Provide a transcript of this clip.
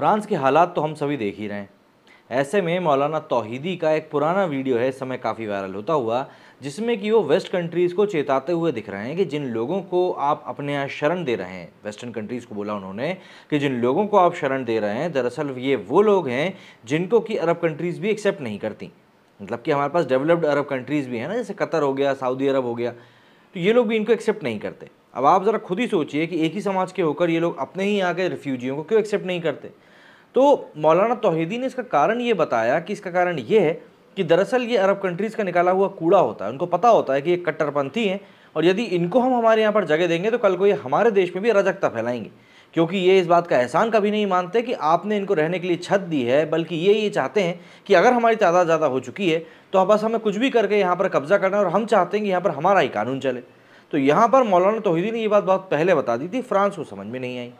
France के हालात तो हम सभी देख ही रहे हैं ऐसे में मौलाना तोहिदी का एक पुराना वीडियो है इस समय काफ़ी वायरल होता हुआ जिसमें कि वो वेस्ट कंट्रीज़ को चेताते हुए दिख रहे हैं कि जिन लोगों को आप अपने यहाँ शरण दे रहे हैं वेस्टर्न कंट्रीज़ को बोला उन्होंने कि जिन लोगों को आप शरण दे रहे हैं दरअसल ये वो लोग हैं जिनको कि अरब कंट्रीज़ भी एक्सेप्ट नहीं करती मतलब कि हमारे पास डेवलप्ड अरब कंट्रीज़ भी हैं ना जैसे कतर हो गया सऊदी अरब हो गया तो ये लोग भी इनको एक्सेप्ट नहीं करते अब आप ज़रा खुद ही सोचिए कि एक ही समाज के होकर ये लोग अपने ही यहाँ के रिफ्यूजियों को क्यों एक्सेप्ट नहीं करते तो मौलाना तोहेदी ने इसका कारण ये बताया कि इसका कारण ये है कि दरअसल ये अरब कंट्रीज़ का निकाला हुआ कूड़ा होता है उनको पता होता है कि ये कट्टरपंथी हैं और यदि इनको हम हमारे यहाँ पर जगह देंगे तो कल को ये हमारे देश में भी रजकता फैलाएंगे क्योंकि ये इस बात का एहसान कभी नहीं मानते कि आपने इनको रहने के लिए छत दी है बल्कि ये ये चाहते हैं कि अगर हमारी तादाद ज़्यादा हो चुकी है तो बस हमें कुछ भी करके यहाँ पर कब्जा करना और हम चाहते हैं कि यहाँ पर हमारा ही कानून चले तो यहाँ पर मौलाना तोहिदी ने ये बात बहुत पहले बता दी थी फ्रांस को समझ में नहीं आई